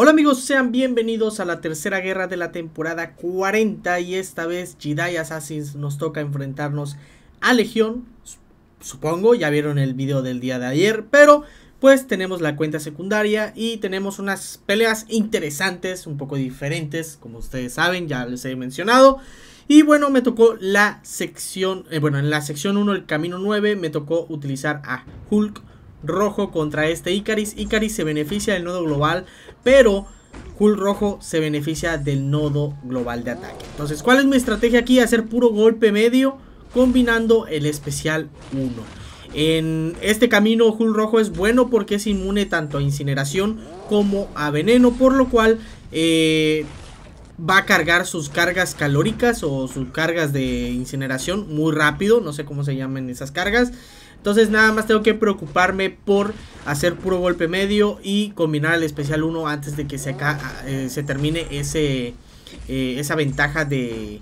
Hola amigos, sean bienvenidos a la tercera guerra de la temporada 40 y esta vez Jedi Assassins nos toca enfrentarnos a Legión, supongo, ya vieron el video del día de ayer, pero pues tenemos la cuenta secundaria y tenemos unas peleas interesantes, un poco diferentes, como ustedes saben, ya les he mencionado. Y bueno, me tocó la sección, eh, bueno, en la sección 1, el camino 9, me tocó utilizar a Hulk rojo contra este Icaris. Icaris se beneficia del nodo global, pero Hull rojo se beneficia del nodo global de ataque. Entonces, ¿cuál es mi estrategia aquí? Hacer puro golpe medio combinando el especial 1. En este camino Hull rojo es bueno porque es inmune tanto a incineración como a veneno, por lo cual... Eh, va a cargar sus cargas calóricas o sus cargas de incineración muy rápido, no sé cómo se llaman esas cargas. Entonces nada más tengo que preocuparme por hacer puro golpe medio y combinar el especial 1 antes de que se, ah, eh, se termine ese, eh, esa ventaja de,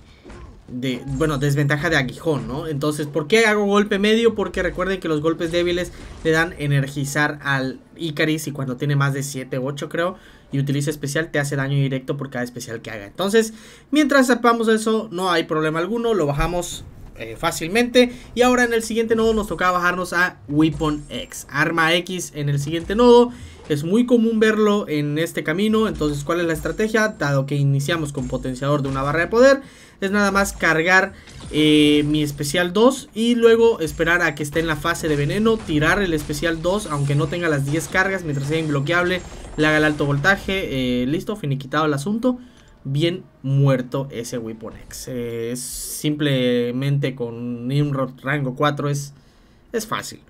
bueno, desventaja de aguijón, ¿no? Entonces, ¿por qué hago golpe medio? Porque recuerden que los golpes débiles te dan energizar al Icaris y cuando tiene más de 7 8 creo, y utiliza especial, te hace daño directo por cada especial que haga. Entonces, mientras zapamos eso, no hay problema alguno, lo bajamos eh, fácilmente. Y ahora en el siguiente nodo nos toca bajarnos a Weapon X. Arma X en el siguiente nodo. Es muy común verlo en este camino. Entonces, ¿cuál es la estrategia? Dado que iniciamos con potenciador de una barra de poder. Es nada más cargar eh, mi especial 2 y luego esperar a que esté en la fase de veneno. Tirar el especial 2 aunque no tenga las 10 cargas mientras sea Inbloqueable, Le haga el alto voltaje. Eh, listo, finiquitado el asunto bien muerto ese Weapon es simplemente con Nimrod rango 4 es, es fácil.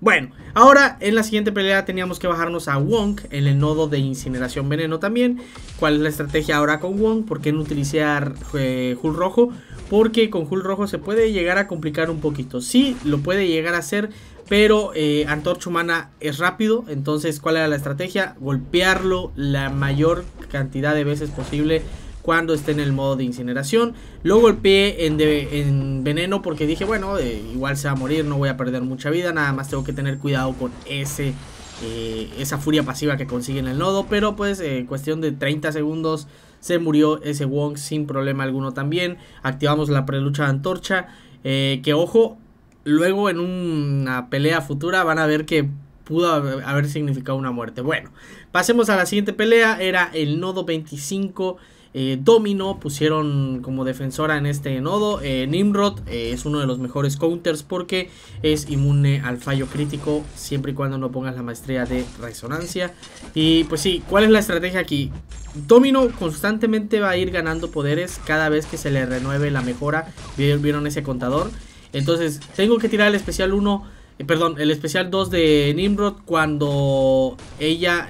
Bueno, ahora en la siguiente pelea teníamos que bajarnos a Wong en el nodo de incineración veneno también. ¿Cuál es la estrategia ahora con Wong? ¿Por qué no utilizar eh, Rojo? Porque con Hull Rojo se puede llegar a complicar un poquito. Sí, lo puede llegar a hacer, pero eh, Antorcha Humana es rápido. Entonces, ¿cuál era la estrategia? Golpearlo la mayor cantidad de veces posible cuando esté en el modo de incineración. Lo golpeé en, en veneno porque dije, bueno, eh, igual se va a morir, no voy a perder mucha vida, nada más tengo que tener cuidado con ese... Eh, esa furia pasiva que consigue en el nodo, pero pues en eh, cuestión de 30 segundos se murió ese Wong sin problema alguno también. Activamos la prelucha de antorcha, que ojo, luego en una pelea futura van a ver que pudo haber significado una muerte. Bueno, pasemos a la siguiente pelea. Era el nodo 25 eh, Domino pusieron como defensora en este nodo. Eh, Nimrod eh, es uno de los mejores counters porque es inmune al fallo crítico siempre y cuando no pongas la maestría de resonancia. Y pues sí, ¿cuál es la estrategia aquí? Domino constantemente va a ir ganando poderes cada vez que se le renueve la mejora. ¿Vieron ese contador? Entonces, tengo que tirar el especial 1, perdón, el especial 2 de Nimrod cuando ella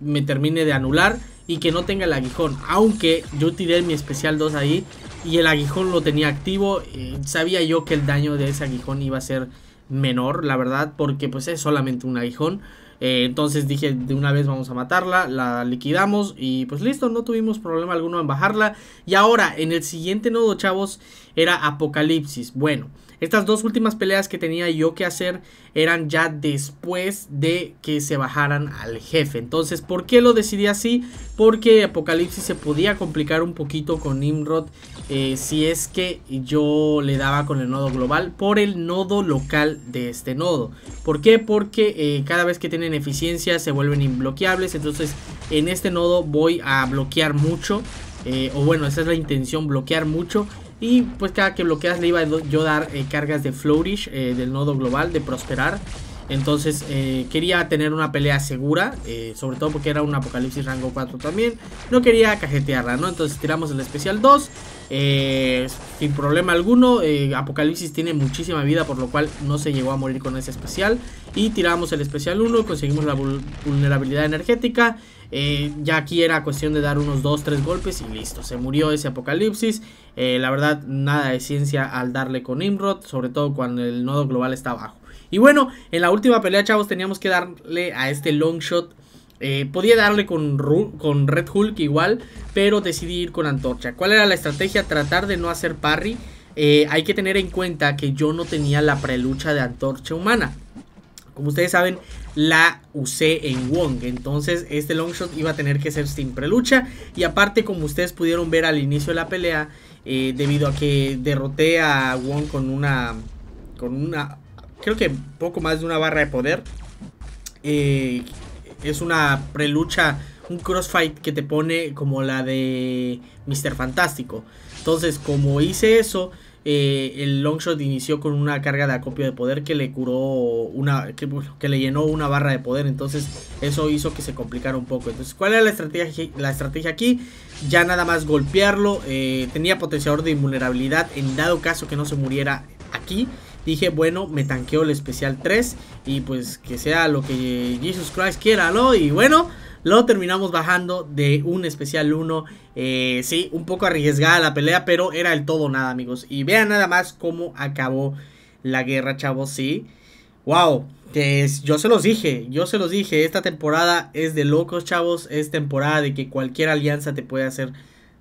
me termine de anular y que no tenga el aguijón. Aunque yo tiré mi especial 2 ahí y el aguijón lo tenía activo. Eh, sabía yo que el daño de ese aguijón iba a ser menor, la verdad, porque pues es solamente un aguijón. Eh, entonces dije, de una vez vamos a matarla, la liquidamos y pues listo, no tuvimos problema alguno en bajarla. Y ahora, en el siguiente nodo, chavos, era Apocalipsis. Bueno, estas dos últimas peleas que tenía yo que hacer eran ya después de que se bajaran al jefe. Entonces, ¿por qué lo decidí así? Porque Apocalipsis se podía complicar un poquito con Nimrod eh, si es que yo le daba con el nodo global por el nodo local de este nodo. ¿Por qué? Porque eh, cada vez que tienen eficiencia se vuelven inbloqueables. Entonces, en este nodo voy a bloquear mucho. Eh, o bueno, esa es la intención, bloquear mucho y pues cada que bloqueas le iba yo dar eh, cargas de Flourish, eh, del nodo global, de Prosperar. Entonces eh, quería tener una pelea segura, eh, sobre todo porque era un apocalipsis rango 4 también. No quería cajetearla, ¿no? Entonces tiramos el especial 2. Eh, sin problema alguno, Apocalipsis tiene muchísima vida, por lo cual no se llegó a morir con ese especial. Y tiramos el especial 1, conseguimos la vulnerabilidad energética. ya aquí era cuestión de dar unos 2-3 golpes y listo, se murió ese Apocalipsis. la verdad, nada de ciencia al darle con Imrod, sobre todo cuando el nodo global está bajo. Y bueno, en la última pelea, chavos, teníamos que darle a este long shot. Eh, podía darle con, con Red Hulk igual, pero decidí ir con Antorcha. ¿Cuál era la estrategia? Tratar de no hacer parry. Eh, hay que tener en cuenta que yo no tenía la prelucha de Antorcha Humana. Como ustedes saben, la usé en Wong. Entonces este long shot iba a tener que ser sin prelucha. Y aparte, como ustedes pudieron ver al inicio de la pelea, eh, debido a que derroté a Wong con una. con una creo que poco más de una barra de poder. Eh, es una prelucha, un crossfight que te pone como la de Mr. Fantástico. Entonces, como hice eso, eh, el longshot inició con una carga de acopio de poder que le curó una que, le llenó una barra de poder entonces eso hizo que se complicara un poco entonces cuál era la estrategia la estrategia aquí ya nada más golpearlo eh, tenía potenciador de invulnerabilidad en dado caso que no se muriera aquí dije, bueno, me tanqueo el especial 3 y pues que sea lo que Jesus Christ quiera, ¿no? Y bueno, lo terminamos bajando de un especial 1. Eh, sí, un poco arriesgada la pelea, pero era el todo nada, amigos. Y vean nada más cómo acabó la guerra, chavos, sí. ¡Wow! Es, yo se los dije, yo se los dije, esta temporada es de locos, chavos. Es temporada de que cualquier alianza te puede hacer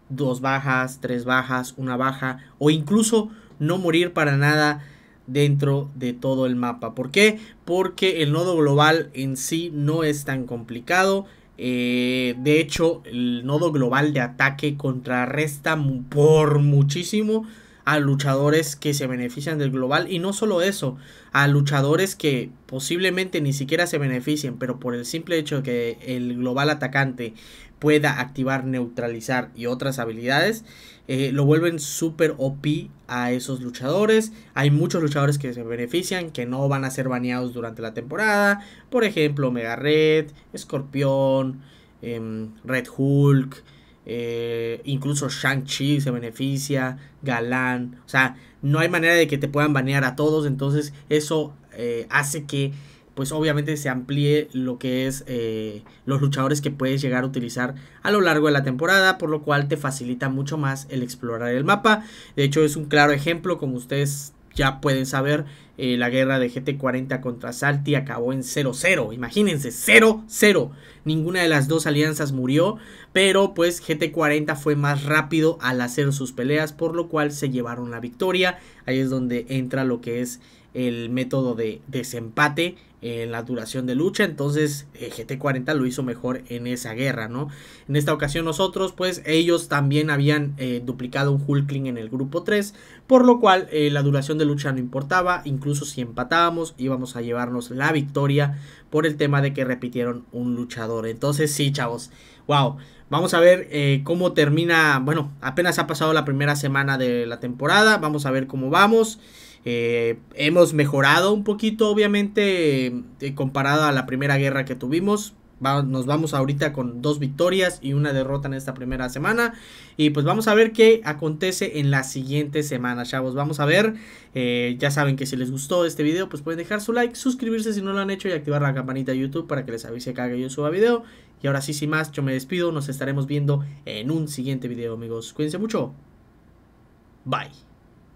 dos bajas, tres bajas, una baja, o incluso no morir para nada dentro de todo el mapa. ¿Por qué? Porque el nodo global en sí no es tan complicado. Eh, de hecho, el nodo global de ataque contrarresta por muchísimo a luchadores que se benefician del global. Y no solo eso, a luchadores que posiblemente ni siquiera se beneficien, pero por el simple hecho que el global atacante pueda activar, neutralizar y otras habilidades, eh, lo vuelven súper OP a esos luchadores. Hay muchos luchadores que se benefician, que no van a ser baneados durante la temporada. Por ejemplo, Mega Red, Escorpión, em, Red Hulk, eh, incluso Shang-Chi se beneficia, Galán. O sea, no hay manera de que te puedan banear a todos, entonces eso eh, hace que pues obviamente se amplíe lo que es eh, los luchadores que puedes llegar a utilizar a lo largo de la temporada, por lo cual te facilita mucho más el explorar el mapa. De hecho es un claro ejemplo, como ustedes ya pueden saber, eh, la guerra de GT40 contra Salty... acabó en 0-0. Imagínense, 0-0. Ninguna de las dos alianzas murió, pero pues GT40 fue más rápido al hacer sus peleas, por lo cual se llevaron la victoria. Ahí es donde entra lo que es el método de desempate en la duración de lucha. Entonces eh, GT40 lo hizo mejor en esa guerra, ¿no? En esta ocasión nosotros, pues ellos también habían eh, duplicado un Hulkling en el grupo 3, por lo cual la duración de lucha no importaba, incluso incluso si empatábamos íbamos a llevarnos la victoria por el tema de que repitieron un luchador. Entonces sí, chavos, wow. Vamos a ver eh, cómo termina, bueno, apenas ha pasado la primera semana de la temporada, vamos a ver cómo vamos. Eh, hemos mejorado un poquito, obviamente, eh, comparado a la primera guerra que tuvimos nos vamos ahorita con dos victorias y una derrota en esta primera semana. Y pues vamos a ver qué acontece en la siguiente semana, chavos. Vamos a ver. Eh, ya saben que si les gustó este video, pues pueden dejar su like, suscribirse si no lo han hecho y activar la campanita de YouTube para que les avise cada que yo suba video. Y ahora sí, sin más, yo me despido. Nos estaremos viendo en un siguiente video, amigos. Cuídense mucho. Bye.